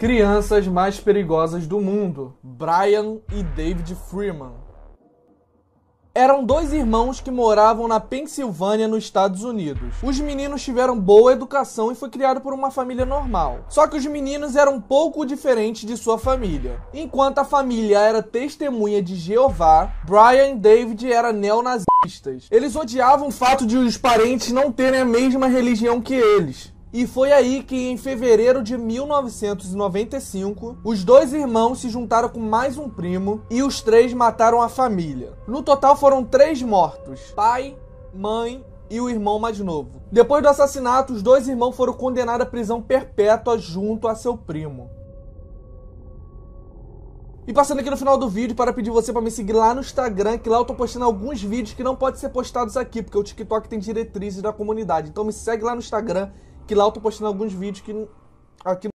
Crianças mais perigosas do mundo, Brian e David Freeman. Eram dois irmãos que moravam na Pensilvânia, nos Estados Unidos. Os meninos tiveram boa educação e foi criado por uma família normal. Só que os meninos eram um pouco diferentes de sua família. Enquanto a família era testemunha de Jeová, Brian e David eram neonazistas. Eles odiavam o fato de os parentes não terem a mesma religião que eles. E foi aí que, em fevereiro de 1995, os dois irmãos se juntaram com mais um primo e os três mataram a família. No total foram três mortos: pai, mãe e o irmão mais novo. Depois do assassinato, os dois irmãos foram condenados à prisão perpétua junto a seu primo. E passando aqui no final do vídeo para pedir você para me seguir lá no Instagram, que lá eu tô postando alguns vídeos que não podem ser postados aqui, porque o TikTok tem diretrizes da comunidade. Então me segue lá no Instagram que lá eu tô postando alguns vídeos que aqui